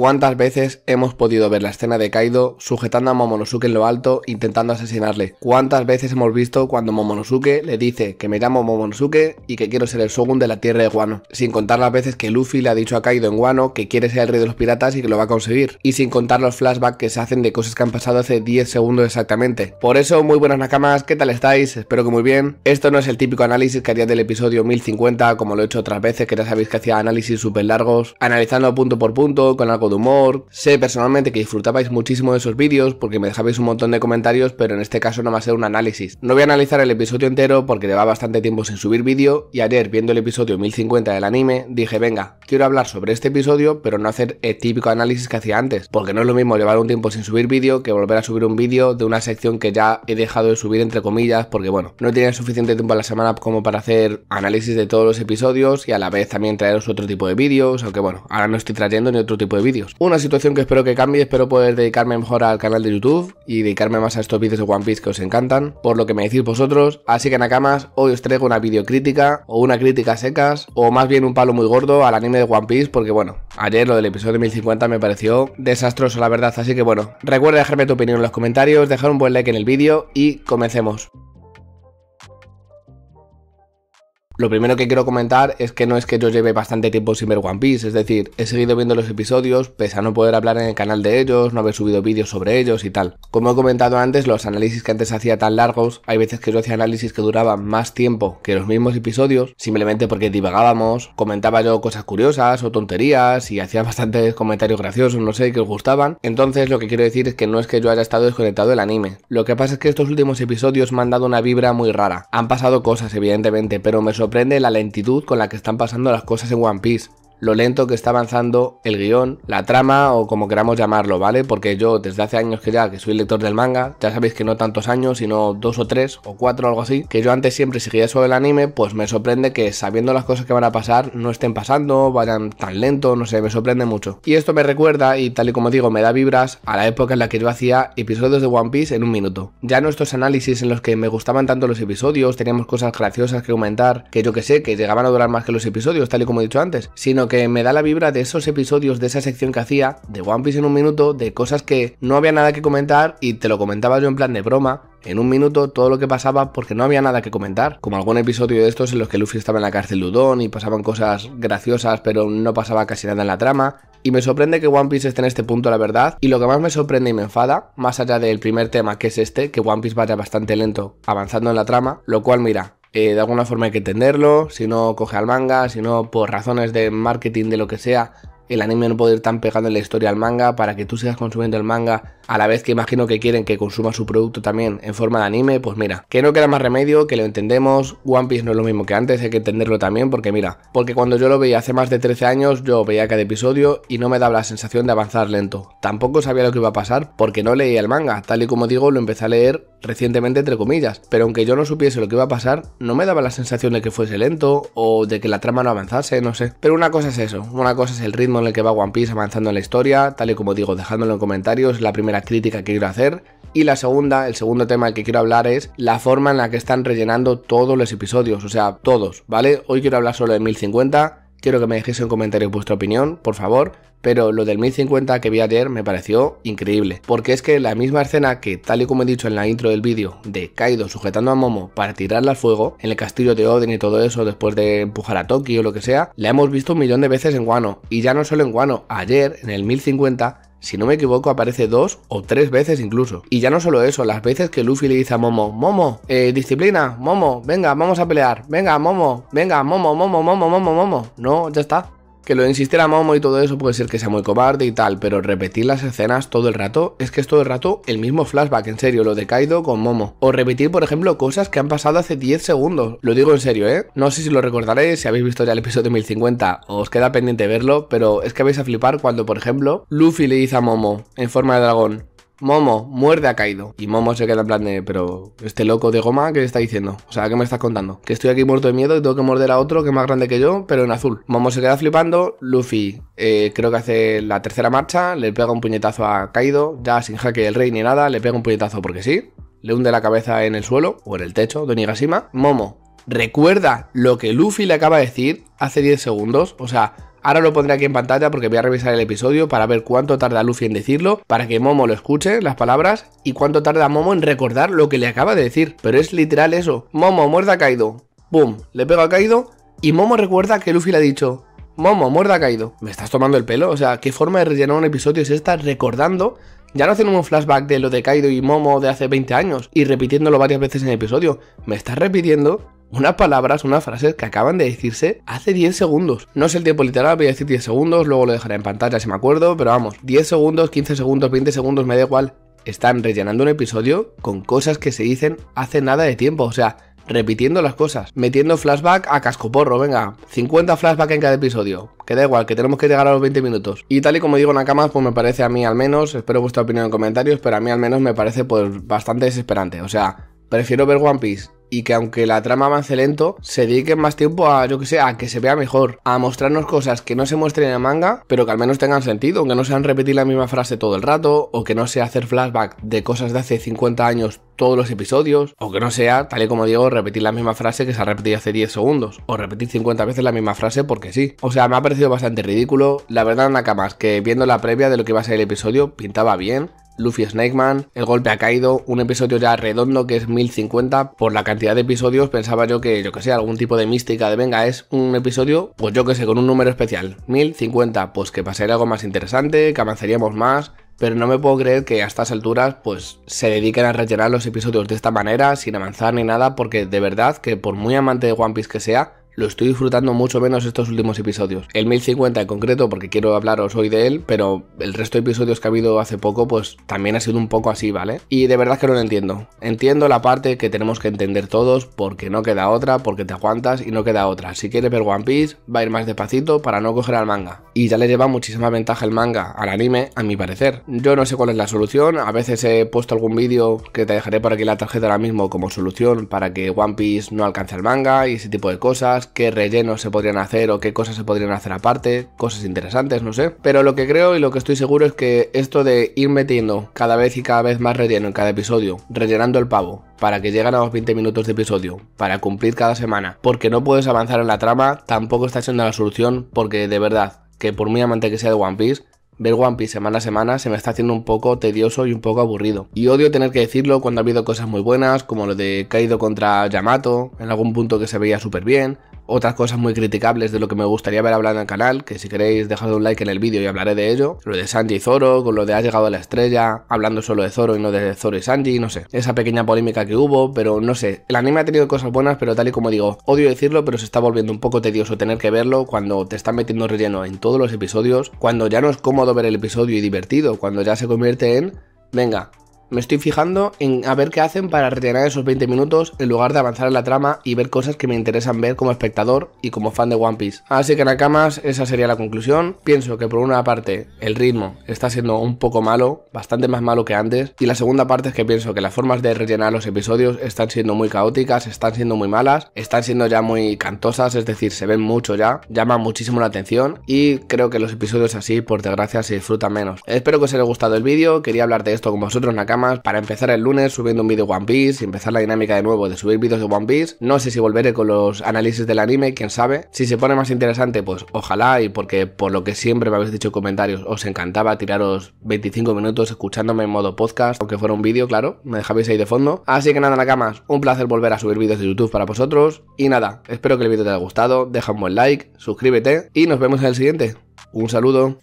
cuántas veces hemos podido ver la escena de Kaido sujetando a Momonosuke en lo alto intentando asesinarle. Cuántas veces hemos visto cuando Momonosuke le dice que me llamo Momonosuke y que quiero ser el Shogun de la tierra de Guano. Sin contar las veces que Luffy le ha dicho a Kaido en Guano que quiere ser el rey de los piratas y que lo va a conseguir. Y sin contar los flashbacks que se hacen de cosas que han pasado hace 10 segundos exactamente. Por eso, muy buenas nakamas, ¿qué tal estáis? Espero que muy bien. Esto no es el típico análisis que haría del episodio 1050 como lo he hecho otras veces que ya sabéis que hacía análisis súper largos, analizando punto por punto con algo de humor. Sé personalmente que disfrutabais muchísimo de esos vídeos porque me dejabais un montón de comentarios, pero en este caso no va a ser un análisis. No voy a analizar el episodio entero porque lleva bastante tiempo sin subir vídeo y ayer viendo el episodio 1050 del anime dije, venga, quiero hablar sobre este episodio, pero no hacer el típico análisis que hacía antes, porque no es lo mismo llevar un tiempo sin subir vídeo que volver a subir un vídeo de una sección que ya he dejado de subir entre comillas, porque bueno, no tenía suficiente tiempo a la semana como para hacer análisis de todos los episodios y a la vez también traeros otro tipo de vídeos, aunque bueno, ahora no estoy trayendo ni otro tipo de una situación que espero que cambie, espero poder dedicarme mejor al canal de YouTube y dedicarme más a estos vídeos de One Piece que os encantan, por lo que me decís vosotros. Así que Nakamas, hoy os traigo una videocrítica o una crítica secas o más bien un palo muy gordo al anime de One Piece porque bueno, ayer lo del episodio 1050 me pareció desastroso la verdad, así que bueno, recuerda dejarme tu opinión en los comentarios, dejar un buen like en el vídeo y comencemos. Lo primero que quiero comentar es que no es que yo lleve bastante tiempo sin ver One Piece, es decir, he seguido viendo los episodios, pese a no poder hablar en el canal de ellos, no haber subido vídeos sobre ellos y tal. Como he comentado antes, los análisis que antes hacía tan largos, hay veces que yo hacía análisis que duraban más tiempo que los mismos episodios, simplemente porque divagábamos, comentaba yo cosas curiosas o tonterías y hacía bastantes comentarios graciosos, no sé, que os gustaban. Entonces lo que quiero decir es que no es que yo haya estado desconectado del anime. Lo que pasa es que estos últimos episodios me han dado una vibra muy rara. Han pasado cosas, evidentemente, pero me sorprendió sorprende la lentitud con la que están pasando las cosas en One Piece lo lento que está avanzando el guión, la trama o como queramos llamarlo, ¿vale? Porque yo desde hace años que ya que soy lector del manga, ya sabéis que no tantos años, sino dos o tres o cuatro algo así, que yo antes siempre seguía sobre el anime, pues me sorprende que sabiendo las cosas que van a pasar no estén pasando, vayan tan lento, no sé, me sorprende mucho. Y esto me recuerda, y tal y como digo, me da vibras a la época en la que yo hacía episodios de One Piece en un minuto. Ya nuestros análisis en los que me gustaban tanto los episodios, teníamos cosas graciosas que comentar, que yo que sé, que llegaban a durar más que los episodios, tal y como he dicho antes, sino que me da la vibra de esos episodios de esa sección que hacía de One Piece en un minuto, de cosas que no había nada que comentar y te lo comentaba yo en plan de broma, en un minuto todo lo que pasaba porque no había nada que comentar, como algún episodio de estos en los que Luffy estaba en la cárcel de y pasaban cosas graciosas pero no pasaba casi nada en la trama. Y me sorprende que One Piece esté en este punto, la verdad. Y lo que más me sorprende y me enfada, más allá del primer tema que es este, que One Piece vaya bastante lento avanzando en la trama, lo cual mira, eh, de alguna forma hay que entenderlo, si no coge al manga, si no por razones de marketing, de lo que sea, el anime no puede ir tan pegado en la historia al manga para que tú sigas consumiendo el manga a la vez que imagino que quieren que consuma su producto también en forma de anime, pues mira, que no queda más remedio, que lo entendemos, One Piece no es lo mismo que antes, hay que entenderlo también porque mira, porque cuando yo lo veía hace más de 13 años yo veía cada episodio y no me daba la sensación de avanzar lento, tampoco sabía lo que iba a pasar porque no leía el manga, tal y como digo lo empecé a leer recientemente entre comillas, pero aunque yo no supiese lo que iba a pasar, no me daba la sensación de que fuese lento o de que la trama no avanzase, no sé, pero una cosa es eso, una cosa es el ritmo en el que va One Piece avanzando en la historia, tal y como digo, dejándolo en comentarios, la primera crítica que quiero hacer. Y la segunda, el segundo tema que quiero hablar es la forma en la que están rellenando todos los episodios, o sea, todos, ¿vale? Hoy quiero hablar solo de 1050, Quiero que me dejéis en comentarios vuestra opinión, por favor, pero lo del 1050 que vi ayer me pareció increíble, porque es que la misma escena que, tal y como he dicho en la intro del vídeo, de Kaido sujetando a Momo para tirarla al fuego, en el castillo de Odin y todo eso, después de empujar a Toki o lo que sea, la hemos visto un millón de veces en Guano, y ya no solo en Guano, ayer, en el 1050, si no me equivoco, aparece dos o tres veces incluso. Y ya no solo eso, las veces que Luffy le dice a Momo, Momo, eh, disciplina, Momo, venga, vamos a pelear, venga, Momo, venga, Momo, Momo, Momo, Momo, Momo, Momo. No, ya está. Que lo de insistir a Momo y todo eso puede ser que sea muy cobarde y tal, pero repetir las escenas todo el rato es que es todo el rato el mismo flashback, en serio, lo de Kaido con Momo. O repetir, por ejemplo, cosas que han pasado hace 10 segundos. Lo digo en serio, ¿eh? No sé si lo recordaréis, si habéis visto ya el episodio 1050, os queda pendiente verlo, pero es que vais a flipar cuando, por ejemplo, Luffy le dice a Momo en forma de dragón, Momo, muerde a Kaido. Y Momo se queda en plan de, pero este loco de goma, ¿qué está diciendo? O sea, ¿qué me estás contando? Que estoy aquí muerto de miedo y tengo que morder a otro que es más grande que yo, pero en azul. Momo se queda flipando, Luffy eh, creo que hace la tercera marcha, le pega un puñetazo a Kaido, ya sin jaque el rey ni nada, le pega un puñetazo porque sí, le hunde la cabeza en el suelo o en el techo de Onigashima. Momo recuerda lo que Luffy le acaba de decir hace 10 segundos, o sea Ahora lo pondré aquí en pantalla porque voy a revisar el episodio para ver cuánto tarda Luffy en decirlo, para que Momo lo escuche, las palabras, y cuánto tarda Momo en recordar lo que le acaba de decir. Pero es literal eso. Momo, muerda a Kaido. Boom, le pego a Kaido y Momo recuerda que Luffy le ha dicho, Momo, muerda a Kaido. ¿Me estás tomando el pelo? O sea, ¿qué forma de rellenar un episodio es estás recordando? Ya no hacen un flashback de lo de Kaido y Momo de hace 20 años y repitiéndolo varias veces en el episodio. ¿Me estás repitiendo unas palabras, unas una frase que acaban de decirse hace 10 segundos. No es el tiempo literal, voy a decir 10 segundos, luego lo dejaré en pantalla si me acuerdo, pero vamos, 10 segundos, 15 segundos, 20 segundos, me da igual. Están rellenando un episodio con cosas que se dicen hace nada de tiempo, o sea, repitiendo las cosas, metiendo flashback a cascoporro, venga, 50 flashback en cada episodio, que da igual, que tenemos que llegar a los 20 minutos. Y tal y como digo Nakamas, pues me parece a mí al menos, espero vuestra opinión en comentarios, pero a mí al menos me parece pues bastante desesperante, o sea, prefiero ver One Piece y que aunque la trama avance lento, se dediquen más tiempo a, yo que sé, a que se vea mejor, a mostrarnos cosas que no se muestren en el manga, pero que al menos tengan sentido, que no sean repetir la misma frase todo el rato, o que no sea hacer flashback de cosas de hace 50 años todos los episodios, o que no sea, tal y como digo, repetir la misma frase que se ha repetido hace 10 segundos, o repetir 50 veces la misma frase porque sí. O sea, me ha parecido bastante ridículo, la verdad Nakamas, que viendo la previa de lo que iba a ser el episodio, pintaba bien, Luffy Snake Man, El golpe ha caído, un episodio ya redondo que es 1050. Por la cantidad de episodios pensaba yo que, yo que sé, algún tipo de mística de venga, es un episodio, pues yo que sé, con un número especial. 1050, pues que pasaría algo más interesante, que avanzaríamos más, pero no me puedo creer que a estas alturas pues se dediquen a rellenar los episodios de esta manera sin avanzar ni nada porque de verdad que por muy amante de One Piece que sea lo estoy disfrutando mucho menos estos últimos episodios. El 1050 en concreto, porque quiero hablaros hoy de él, pero el resto de episodios que ha habido hace poco, pues también ha sido un poco así, ¿vale? Y de verdad que no lo entiendo. Entiendo la parte que tenemos que entender todos, porque no queda otra, porque te aguantas y no queda otra. Si quieres ver One Piece, va a ir más despacito para no coger al manga. Y ya le lleva muchísima ventaja el manga al anime, a mi parecer. Yo no sé cuál es la solución, a veces he puesto algún vídeo que te dejaré por aquí la tarjeta ahora mismo como solución para que One Piece no alcance al manga y ese tipo de cosas qué rellenos se podrían hacer o qué cosas se podrían hacer aparte, cosas interesantes, no sé. Pero lo que creo y lo que estoy seguro es que esto de ir metiendo cada vez y cada vez más relleno en cada episodio, rellenando el pavo, para que lleguen a los 20 minutos de episodio, para cumplir cada semana, porque no puedes avanzar en la trama, tampoco está siendo la solución, porque de verdad, que por muy amante que sea de One Piece, ver One Piece semana a semana se me está haciendo un poco tedioso y un poco aburrido. Y odio tener que decirlo cuando ha habido cosas muy buenas, como lo de caído contra Yamato, en algún punto que se veía súper bien, otras cosas muy criticables de lo que me gustaría ver hablando en el canal, que si queréis dejad un like en el vídeo y hablaré de ello. Lo de Sanji y Zoro, con lo de ha llegado a la estrella, hablando solo de Zoro y no de Zoro y Sanji, no sé. Esa pequeña polémica que hubo, pero no sé. El anime ha tenido cosas buenas, pero tal y como digo, odio decirlo, pero se está volviendo un poco tedioso tener que verlo cuando te están metiendo relleno en todos los episodios, cuando ya no es cómodo ver el episodio y divertido, cuando ya se convierte en... Venga, me estoy fijando en a ver qué hacen para rellenar esos 20 minutos en lugar de avanzar en la trama y ver cosas que me interesan ver como espectador y como fan de One Piece. Así que Nakamas, esa sería la conclusión. Pienso que por una parte el ritmo está siendo un poco malo, bastante más malo que antes, y la segunda parte es que pienso que las formas de rellenar los episodios están siendo muy caóticas, están siendo muy malas, están siendo ya muy cantosas, es decir, se ven mucho ya, llaman muchísimo la atención y creo que los episodios así, por desgracia, se disfrutan menos. Espero que os haya gustado el vídeo, quería hablar de esto con vosotros, Nakamas para empezar el lunes subiendo un vídeo One Piece y empezar la dinámica de nuevo de subir vídeos de One Piece. No sé si volveré con los análisis del anime, quién sabe. Si se pone más interesante, pues ojalá y porque por lo que siempre me habéis dicho en comentarios, os encantaba tiraros 25 minutos escuchándome en modo podcast, aunque fuera un vídeo, claro, me dejabais ahí de fondo. Así que nada, Nakamas, un placer volver a subir vídeos de YouTube para vosotros. Y nada, espero que el vídeo te haya gustado, deja un buen like, suscríbete y nos vemos en el siguiente. Un saludo.